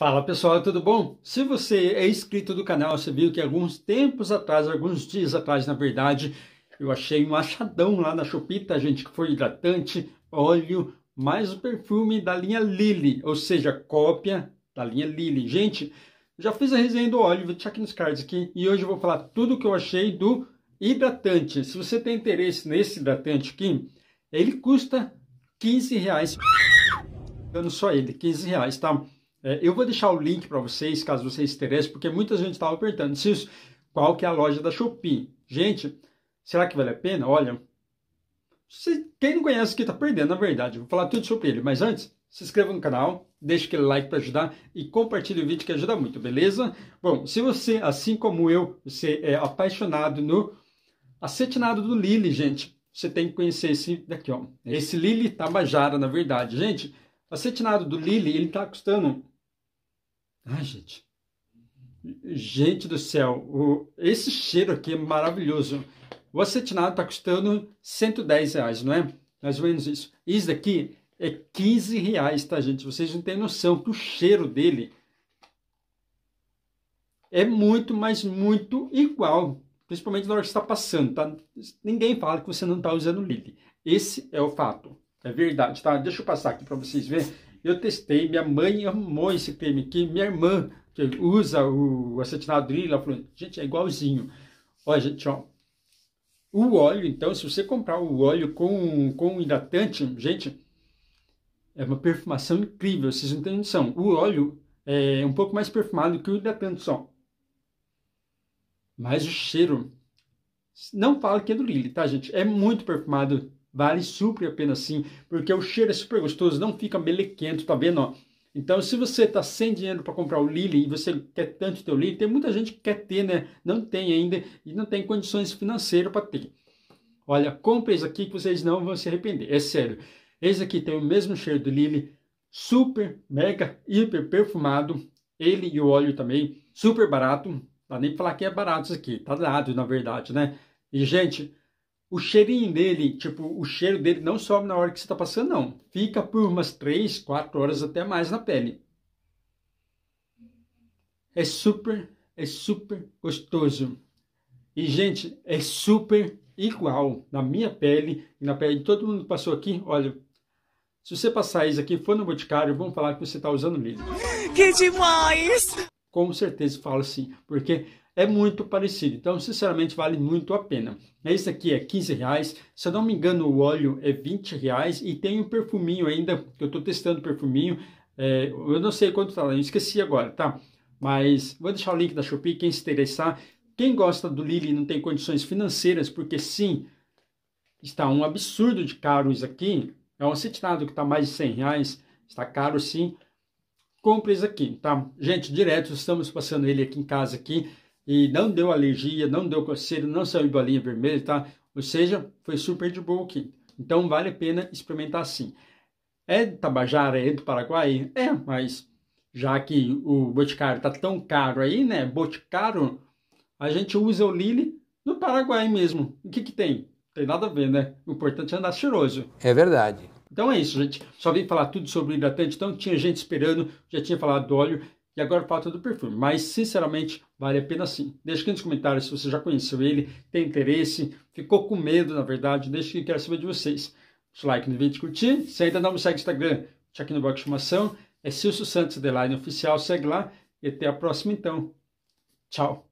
Fala pessoal, tudo bom? Se você é inscrito do canal, você viu que alguns tempos atrás, alguns dias atrás, na verdade, eu achei um achadão lá na Chupita, gente, que foi hidratante, óleo, mais o perfume da linha Lily, ou seja, cópia da linha Lily. Gente, já fiz a resenha do óleo, vou deixar aqui nos cards aqui, e hoje eu vou falar tudo o que eu achei do hidratante. Se você tem interesse nesse hidratante aqui, ele custa 15 reais. Dando só ele, 15 reais, tá? É, eu vou deixar o link para vocês, caso vocês se interessem, porque muita gente estava perguntando, Cício, qual que é a loja da Shopee? Gente, será que vale a pena? Olha, se, quem não conhece que está perdendo, na verdade, vou falar tudo sobre ele. Mas antes, se inscreva no canal, deixe aquele like para ajudar e compartilhe o vídeo que ajuda muito, beleza? Bom, se você, assim como eu, você é apaixonado no acetinado do Lili, gente, você tem que conhecer esse daqui, ó. Esse Lili Tabajara, na verdade. Gente, acetinado do Lili, ele está custando Ai, gente. Gente do céu, o, esse cheiro aqui é maravilhoso. O acetinado está custando 110 reais, não é? Mais ou menos isso. Isso daqui é 15 reais, tá, gente? Vocês não têm noção que o cheiro dele é muito, mas muito igual. Principalmente na hora que está passando, tá? Ninguém fala que você não está usando Lili. Esse é o fato. É verdade, tá? Deixa eu passar aqui para vocês verem eu testei, minha mãe amou esse creme, aqui, minha irmã que usa o acetinadril, ela falou, gente, é igualzinho. Olha, gente, ó, o óleo, então, se você comprar o óleo com, com hidratante, gente, é uma perfumação incrível, vocês não têm noção. O óleo é um pouco mais perfumado que o hidratante só. Mas o cheiro, não fala que é do Lily, tá, gente? É muito perfumado Vale super a pena sim, porque o cheiro é super gostoso, não fica melequento, tá vendo? Então, se você está sem dinheiro para comprar o Lily e você quer tanto ter o Lily, tem muita gente que quer ter, né? Não tem ainda e não tem condições financeiras para ter. Olha, compre esse aqui que vocês não vão se arrepender, é sério. Esse aqui tem o mesmo cheiro do Lily, super, mega, hiper perfumado. Ele e o óleo também, super barato. Dá nem pra falar que é barato isso aqui, tá dado na verdade, né? E, gente, o cheirinho dele, tipo, o cheiro dele não sobe na hora que você está passando, não. Fica por umas 3, 4 horas até mais na pele. É super, é super gostoso. E, gente, é super igual na minha pele e na pele de todo mundo que passou aqui. Olha, se você passar isso aqui for no Boticário, vamos falar que você está usando milho. Que demais! com certeza falo sim, porque é muito parecido. Então, sinceramente, vale muito a pena. Esse é aqui é 15 reais. Se eu não me engano, o óleo é 20 reais e tem um perfuminho ainda, que eu estou testando o perfuminho. É, eu não sei quanto está lá, eu esqueci agora, tá? Mas vou deixar o link da Shopee, quem se interessar. Quem gosta do Lili não tem condições financeiras, porque sim, está um absurdo de caro isso aqui. É um acetinado que está mais de 100 reais, está caro sim isso aqui, tá? Gente, direto, estamos passando ele aqui em casa aqui e não deu alergia, não deu coceira, não saiu bolinha vermelha, tá? Ou seja, foi super de boa aqui. Então vale a pena experimentar sim. É de Tabajara, é do Paraguai? É, mas já que o Boticário tá tão caro aí, né? Boticário, a gente usa o Lili no Paraguai mesmo. O que que tem? Tem nada a ver, né? O importante é andar cheiroso. É verdade. Então é isso, gente. Só vim falar tudo sobre o hidratante. Então tinha gente esperando, já tinha falado do óleo e agora falta do perfume. Mas, sinceramente, vale a pena sim. Deixe aqui nos comentários se você já conheceu ele, tem interesse, ficou com medo, na verdade. Deixe que quero saber de vocês. Deixa o like no vídeo, curtir. Se ainda não me segue no Instagram, deixa aqui no box de informação. É Silvio Santos, Line Oficial. Segue lá e até a próxima, então. Tchau.